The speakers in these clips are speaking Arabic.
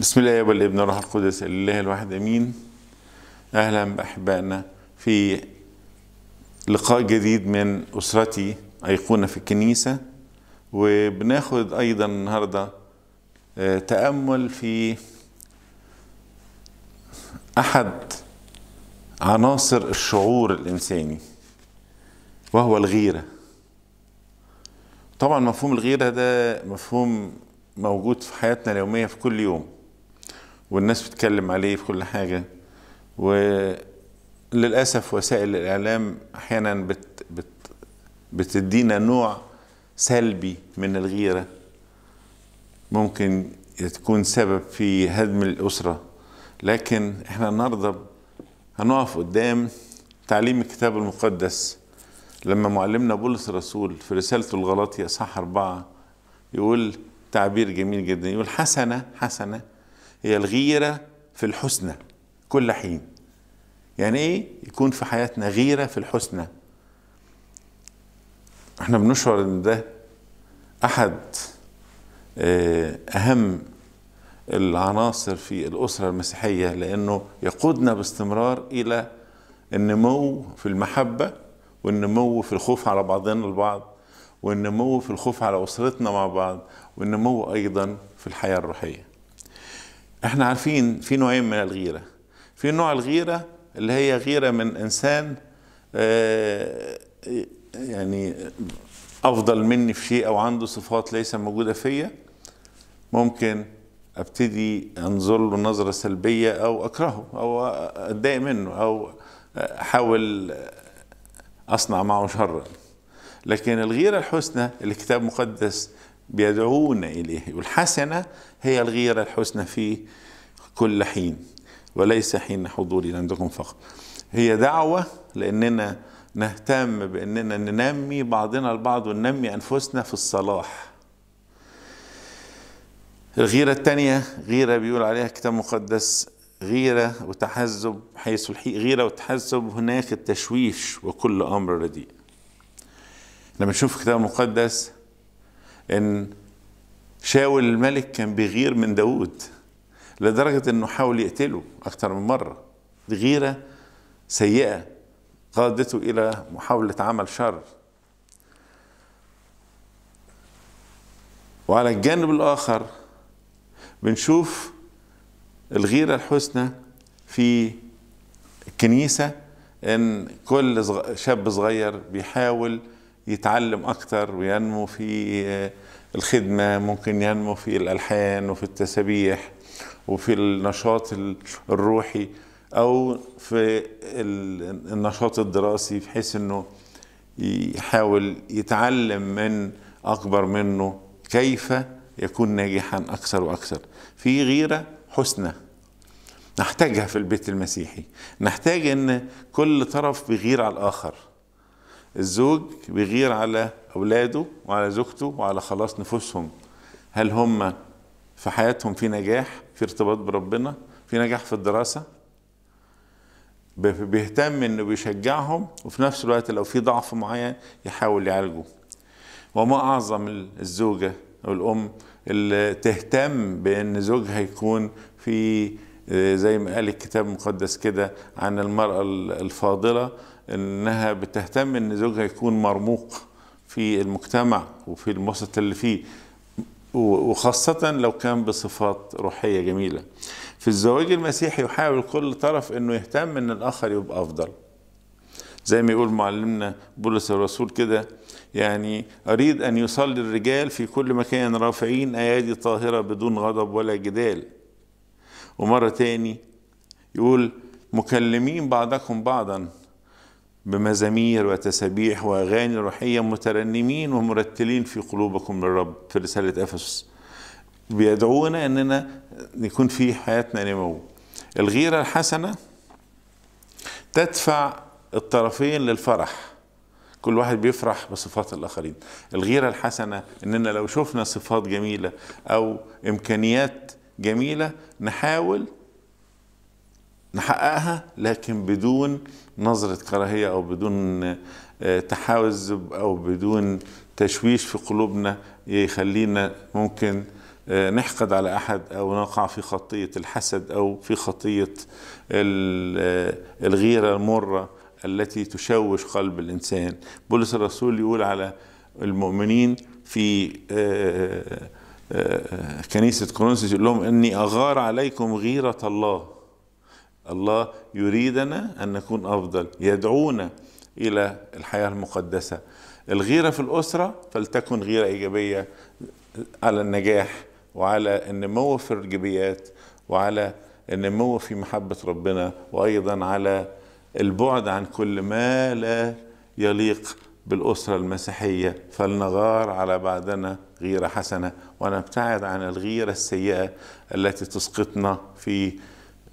بسم الله والابن والروح القدس الله الواحد امين اهلا باحبائنا في لقاء جديد من اسرتي ايقونه في الكنيسه وبناخد ايضا النهارده آه، تامل في احد عناصر الشعور الانساني وهو الغيره طبعا مفهوم الغيره ده مفهوم موجود في حياتنا اليوميه في كل يوم والناس بتتكلم عليه في كل حاجة وللأسف وسائل الإعلام أحيانا بت بت بتدينا نوع سلبي من الغيرة ممكن تكون سبب في هدم الأسرة لكن احنا النهارده هنقف قدام تعليم الكتاب المقدس لما معلمنا بولس الرسول في رسالته الغلاطية صح أربعة يقول تعبير جميل جدا يقول حسنة حسنة هي الغيرة في الحسنى كل حين يعني ايه يكون في حياتنا غيرة في الحسنى احنا بنشعر ان ده احد آه، اهم العناصر في الاسره المسيحيه لانه يقودنا باستمرار الى النمو في المحبه والنمو في الخوف على بعضنا البعض والنمو في الخوف على اسرتنا مع بعض والنمو ايضا في الحياه الروحيه احنا عارفين في نوعين من الغيرة في نوع الغيرة اللي هي غيرة من انسان آه، يعني افضل مني في شيء او عنده صفات ليس موجودة فيا ممكن ابتدي انظر له نظرة سلبية او اكرهه او اتضايق منه او احاول اصنع معه شرا لكن الغيرة الحسنى اللي الكتاب المقدس بيدعون إليه والحسنة هي الغيرة الحسنى في كل حين وليس حين حضوري عندكم فقط هي دعوة لأننا نهتم بأننا ننمي بعضنا البعض وننمي أنفسنا في الصلاح الغيرة الثانية غيرة بيقول عليها الكتاب المقدس غيرة وتحزب حيث الحي غيرة وتحزب هناك التشويش وكل أمر رديء لما نشوف الكتاب المقدس ان شاول الملك كان بيغير من داود لدرجة انه حاول يقتله اكتر من مرة دي غيرة سيئة قادته الى محاولة عمل شر وعلى الجانب الاخر بنشوف الغيرة الحسنى في الكنيسة ان كل شاب صغير بيحاول يتعلم أكثر وينمو في الخدمة ممكن ينمو في الألحان وفي التسابيح وفي النشاط الروحي أو في النشاط الدراسي بحيث أنه يحاول يتعلم من أكبر منه كيف يكون ناجحا أكثر وأكثر في غيرة حسنى نحتاجها في البيت المسيحي نحتاج أن كل طرف بيغير على الآخر الزوج بيغير على اولاده وعلى زوجته وعلى خلاص نفوسهم هل هم في حياتهم في نجاح في ارتباط بربنا في نجاح في الدراسه بيهتم انه بيشجعهم وفي نفس الوقت لو في ضعف معين يحاول يعالجه وما اعظم الزوجه او الام اللي تهتم بان زوجها يكون في آه، زي ما قال الكتاب المقدس كده عن المرأة الفاضلة انها بتهتم ان زوجها يكون مرموق في المجتمع وفي الوسط اللي فيه وخاصة لو كان بصفات روحية جميلة في الزواج المسيحي يحاول كل طرف انه يهتم ان الاخر يبقى افضل زي ما يقول معلمنا بولس الرسول كده يعني أريد أن يصلي الرجال في كل مكان رافعين أيادي طاهرة بدون غضب ولا جدال ومرة تاني يقول مكلمين بعضكم بعضا بمزامير وتسابيح واغاني روحيه مترنمين ومرتلين في قلوبكم للرب في رساله افسس بيدعونا اننا يكون في حياتنا نمو الغيره الحسنه تدفع الطرفين للفرح كل واحد بيفرح بصفات الاخرين الغيره الحسنه اننا لو شفنا صفات جميله او امكانيات جميله نحاول نحققها لكن بدون نظرة كراهية أو بدون آه، تحاوز أو بدون تشويش في قلوبنا يخلينا ممكن آه، نحقد على أحد أو نقع في خطية الحسد أو في خطية آه، الغيرة المرة التي تشوش قلب الإنسان بولس الرسول يقول على المؤمنين في كنيسة كورنثوس يقول لهم إني أغار عليكم غيرة الله الله يريدنا أن نكون أفضل يدعونا إلى الحياة المقدسة الغيرة في الأسرة فلتكن غيرة إيجابية على النجاح وعلى النمو في الرجبيات وعلى النمو في محبة ربنا وأيضا على البعد عن كل ما لا يليق بالأسرة المسيحية فلنغار على بعدنا غيرة حسنة ونبتعد عن الغيرة السيئة التي تسقطنا في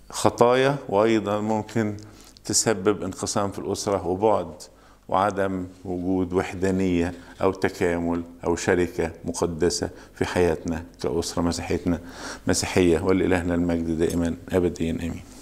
خطايا وأيضا ممكن تسبب انقسام في الأسرة وبعد وعدم وجود وحدانية أو تكامل أو شركة مقدسة في حياتنا كأسرة مسيحيتنا مسيحية ولإلهنا المجد دائما أبديا آمين